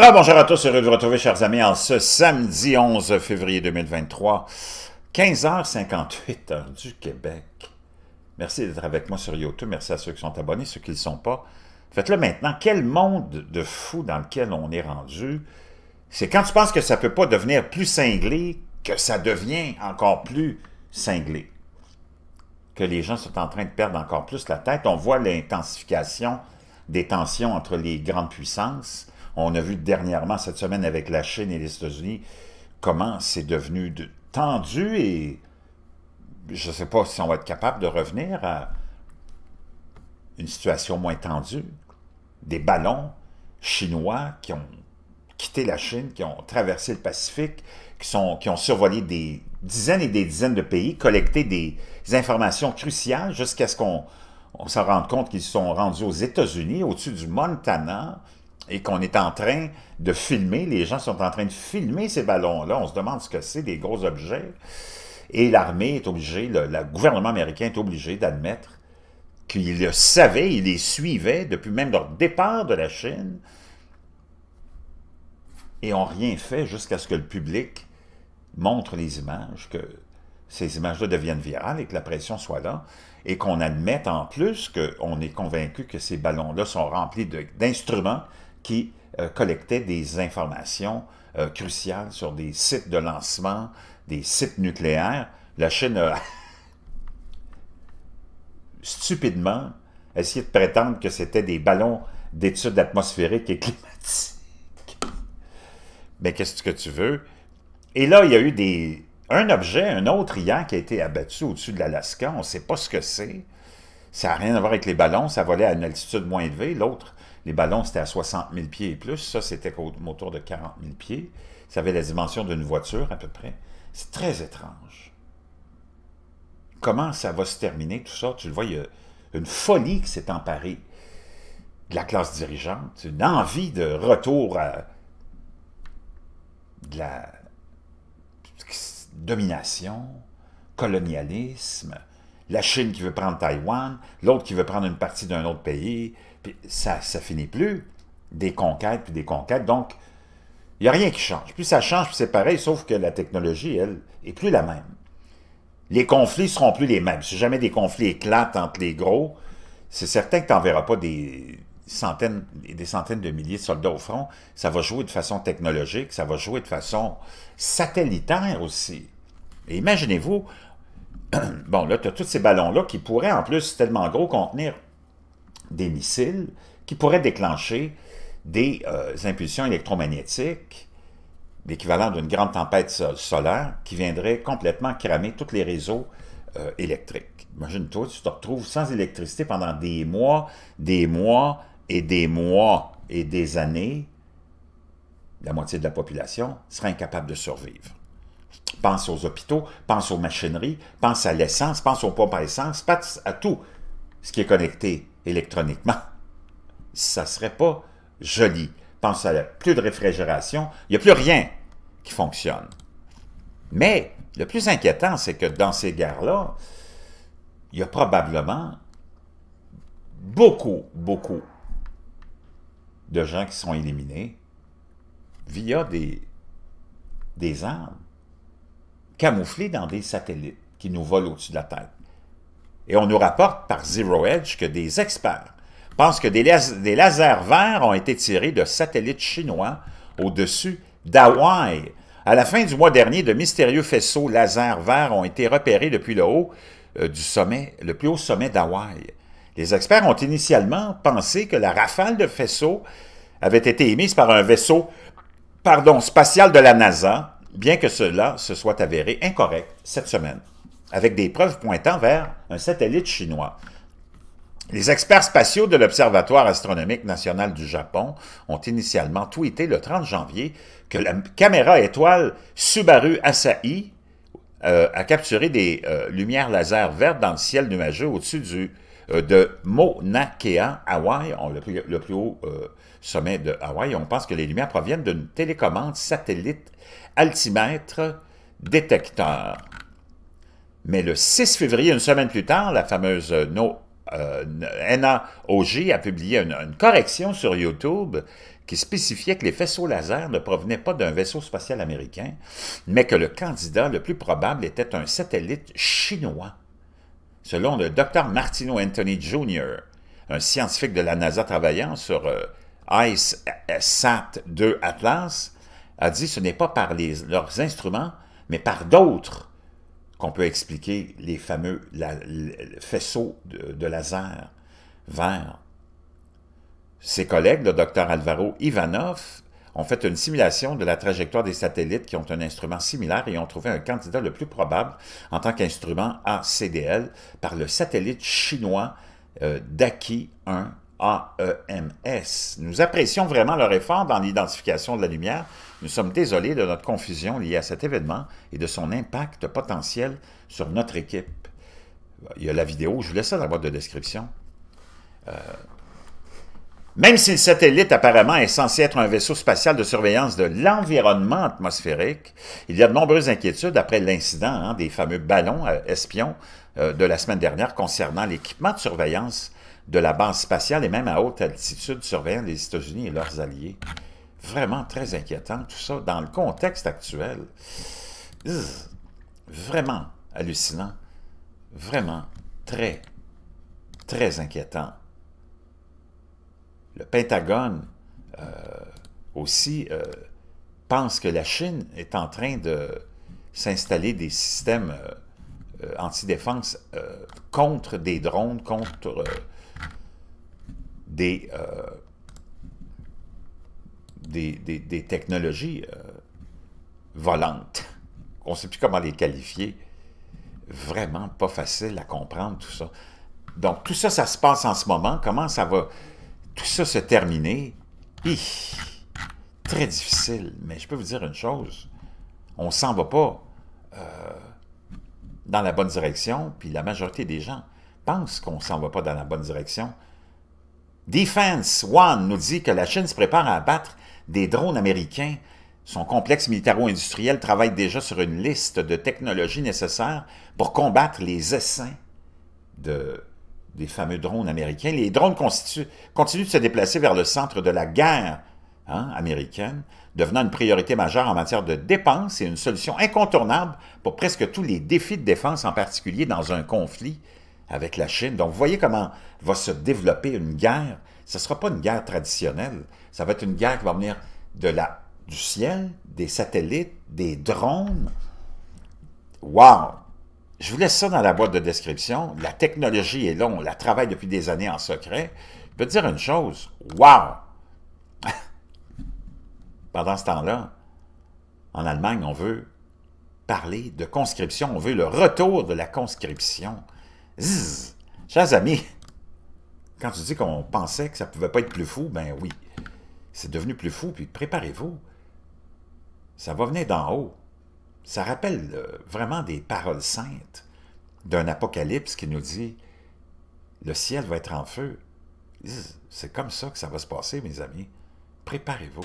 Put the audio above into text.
Alors bonjour à tous, heureux de vous retrouver chers amis en ce samedi 11 février 2023, 15h58 du Québec. Merci d'être avec moi sur YouTube, merci à ceux qui sont abonnés, ceux qui ne le sont pas. Faites-le maintenant, quel monde de fou dans lequel on est rendu, c'est quand tu penses que ça ne peut pas devenir plus cinglé, que ça devient encore plus cinglé. Que les gens sont en train de perdre encore plus la tête, on voit l'intensification des tensions entre les grandes puissances, on a vu dernièrement cette semaine avec la Chine et les États-Unis comment c'est devenu tendu et je ne sais pas si on va être capable de revenir à une situation moins tendue. Des ballons chinois qui ont quitté la Chine, qui ont traversé le Pacifique, qui, sont, qui ont survolé des dizaines et des dizaines de pays, collecté des informations cruciales jusqu'à ce qu'on s'en rende compte qu'ils sont rendus aux États-Unis, au-dessus du Montana, et qu'on est en train de filmer, les gens sont en train de filmer ces ballons-là, on se demande ce que c'est, des gros objets, et l'armée est obligée, le, gouvernement américain est obligé d'admettre qu'il le savait, il les suivait depuis même leur départ de la Chine, et n'a rien fait jusqu'à ce que le public montre les images, que ces images-là deviennent virales et que la pression soit là, et qu'on admette en plus qu'on est convaincu que ces ballons-là sont remplis d'instruments qui euh, collectait des informations euh, cruciales sur des sites de lancement, des sites nucléaires. La Chine a stupidement essayé de prétendre que c'était des ballons d'études atmosphériques et climatiques. Mais qu'est-ce que tu veux? Et là, il y a eu des, un objet, un autre hier qui a été abattu au-dessus de l'Alaska. On ne sait pas ce que c'est. Ça n'a rien à voir avec les ballons. Ça volait à une altitude moins élevée. L'autre, les ballons, c'était à 60 000 pieds et plus. Ça, c'était autour de 40 000 pieds. Ça avait la dimension d'une voiture à peu près. C'est très étrange. Comment ça va se terminer, tout ça? Tu le vois, il y a une folie qui s'est emparée de la classe dirigeante, une envie de retour à de la domination, colonialisme, la Chine qui veut prendre Taïwan, l'autre qui veut prendre une partie d'un autre pays, ça, ça finit plus. Des conquêtes, puis des conquêtes. Donc, il n'y a rien qui change. Plus ça change, plus c'est pareil, sauf que la technologie, elle, est plus la même. Les conflits ne seront plus les mêmes. Si jamais des conflits éclatent entre les gros, c'est certain que tu n'enverras pas des centaines et des centaines de milliers de soldats au front. Ça va jouer de façon technologique, ça va jouer de façon satellitaire aussi. Imaginez-vous, bon, là, tu as tous ces ballons-là qui pourraient, en plus, tellement gros, contenir des missiles qui pourraient déclencher des euh, impulsions électromagnétiques, l'équivalent d'une grande tempête solaire, qui viendrait complètement cramer tous les réseaux euh, électriques. Imagine-toi, tu te retrouves sans électricité pendant des mois, des mois et des mois et des années. La moitié de la population serait incapable de survivre. Pense aux hôpitaux, pense aux machineries, pense à l'essence, pense aux pompes à essence, pense à tout ce qui est connecté électroniquement. Ça ne serait pas joli. Pense à plus de réfrigération, il n'y a plus rien qui fonctionne. Mais le plus inquiétant, c'est que dans ces guerres-là, il y a probablement beaucoup, beaucoup de gens qui sont éliminés via des, des armes camouflées dans des satellites qui nous volent au-dessus de la tête. Et on nous rapporte par Zero Edge que des experts pensent que des, lasers verts ont été tirés de satellites chinois au-dessus d'Hawaï. À la fin du mois dernier, de mystérieux faisceaux laser verts ont été repérés depuis le haut euh, du sommet, le plus haut sommet d'Hawaï. Les experts ont initialement pensé que la rafale de faisceaux avait été émise par un vaisseau pardon, spatial de la NASA, bien que cela se soit avéré incorrect cette semaine avec des preuves pointant vers un satellite chinois. Les experts spatiaux de l'Observatoire astronomique national du Japon ont initialement tweeté le 30 janvier que la caméra étoile Subaru Asahi euh, a capturé des euh, lumières laser vertes dans le ciel nuageux au-dessus du euh, de Mauna Kea, Hawaï, le, le, plus, haut sommet de Hawaï. On pense que les lumières proviennent d'une télécommande satellite altimètre détecteur. Mais le 6 février, une semaine plus tard, la fameuse euh, NAOG euh, a publié une, correction sur YouTube qui spécifiait que les faisceaux laser ne provenaient pas d'un vaisseau spatial américain, mais que le candidat le plus probable était un satellite chinois, selon le docteur Martino Anthony Jr., un scientifique de la NASA travaillant sur euh, icesat 2 Atlas, a dit « Ce n'est pas par leurs instruments, mais par d'autres qu'on peut expliquer les fameux faisceaux de, laser vert. Ses collègues, le docteur Alvaro Ivanov, ont fait une simulation de la trajectoire des satellites qui ont un instrument similaire et ont trouvé un candidat le plus probable en tant qu'instrument ACDL par le satellite chinois euh, Daki 1 AEMS. Nous apprécions vraiment leur effort dans l'identification de la lumière. Nous sommes désolés de notre confusion liée à cet événement et de son impact potentiel sur notre équipe. Il y a la vidéo, je vous laisse ça dans la boîte de description. Euh, même si le satellite apparemment est censé être un vaisseau spatial de surveillance de l'environnement atmosphérique, il y a de nombreuses inquiétudes après l'incident hein, des fameux ballons euh, espions euh, de la semaine dernière concernant l'équipement de surveillance de la base spatiale et même à haute altitude surveillant les États-Unis et leurs alliés. Vraiment très inquiétant, tout ça, dans le contexte actuel. vraiment hallucinant. Vraiment très, très inquiétant. Le Pentagone euh, aussi euh, pense que la Chine est en train de s'installer des systèmes euh, anti-défense contre des drones, contre euh, des, des, technologies euh, volantes. On ne sait plus comment les qualifier. Vraiment pas facile à comprendre tout ça. Donc, tout ça, ça se passe en ce moment. Comment ça va, tout ça, se terminer? très difficile. Mais je peux vous dire une chose. On s'en va pas euh, dans la bonne direction, puis la majorité des gens pensent qu'on s'en va pas dans la bonne direction. Defense One nous dit que la Chine se prépare à abattre des drones américains. Son complexe militaro-industriel travaille déjà sur une liste de technologies nécessaires pour combattre les essaims des fameux drones américains. Les drones continuent de se déplacer vers le centre de la guerre hein, américaine, devenant une priorité majeure en matière de dépenses et une solution incontournable pour presque tous les défis de défense, en particulier dans un conflit avec la Chine. Donc, vous voyez comment va se développer une guerre. Ce ne sera pas une guerre traditionnelle. Ça va être une guerre qui va venir de la, du ciel, des satellites, des drones. Wow! Je vous laisse ça dans la boîte de description. La technologie est là, on la travaille depuis des années en secret. Je peux te dire une chose. Wow! Pendant ce temps-là, en Allemagne, on veut parler de conscription. On veut le retour de la conscription. Zzz. Chers amis, quand tu dis qu'on pensait que ça pouvait pas être plus fou, ben oui, c'est devenu plus fou, puis préparez-vous. Ça va venir d'en haut. Ça rappelle euh, vraiment des paroles saintes d'un apocalypse qui nous dit « Le ciel va être en feu ». C'est comme ça que ça va se passer, mes amis. Préparez-vous.